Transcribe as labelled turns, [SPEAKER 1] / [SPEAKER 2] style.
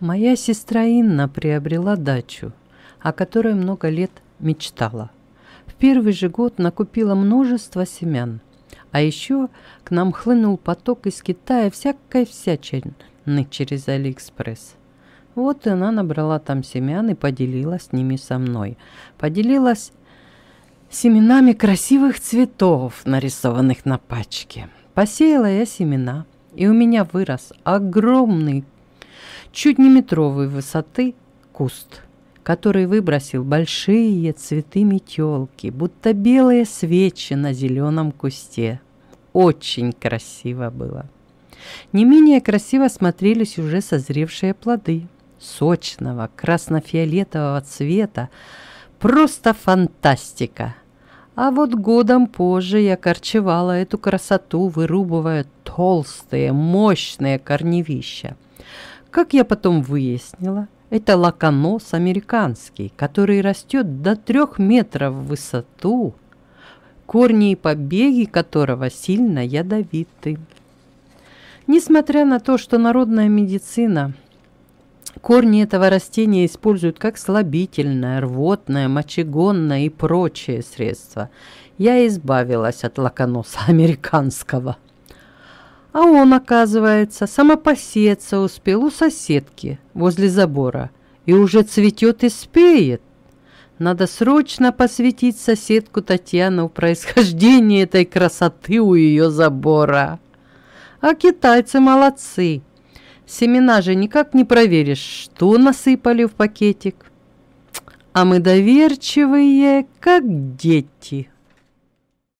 [SPEAKER 1] Моя сестра Инна приобрела дачу, о которой много лет мечтала. В первый же год накупила множество семян. А еще к нам хлынул поток из Китая всякой всячины через Алиэкспресс. Вот она набрала там семян и поделилась с ними со мной. Поделилась семенами красивых цветов, нарисованных на пачке. Посеяла я семена, и у меня вырос огромный чуть не метровой высоты куст, который выбросил большие цветы метелки, будто белые свечи на зеленом кусте. Очень красиво было. Не менее красиво смотрелись уже созревшие плоды сочного красно-фиолетового цвета. Просто фантастика! А вот годом позже я корчевала эту красоту, вырубывая толстые, мощные корневища. Как я потом выяснила, это лаконос американский, который растет до трех метров в высоту, корни и побеги которого сильно ядовиты. Несмотря на то, что народная медицина корни этого растения используют как слабительное, рвотное, мочегонное и прочие средства, я избавилась от лаконоса американского. А он, оказывается, самопосеться успел у соседки возле забора и уже цветет и спеет. Надо срочно посвятить соседку Татьяну в происхождении этой красоты у ее забора. А китайцы молодцы. Семена же никак не проверишь, что насыпали в пакетик. А мы доверчивые, как дети».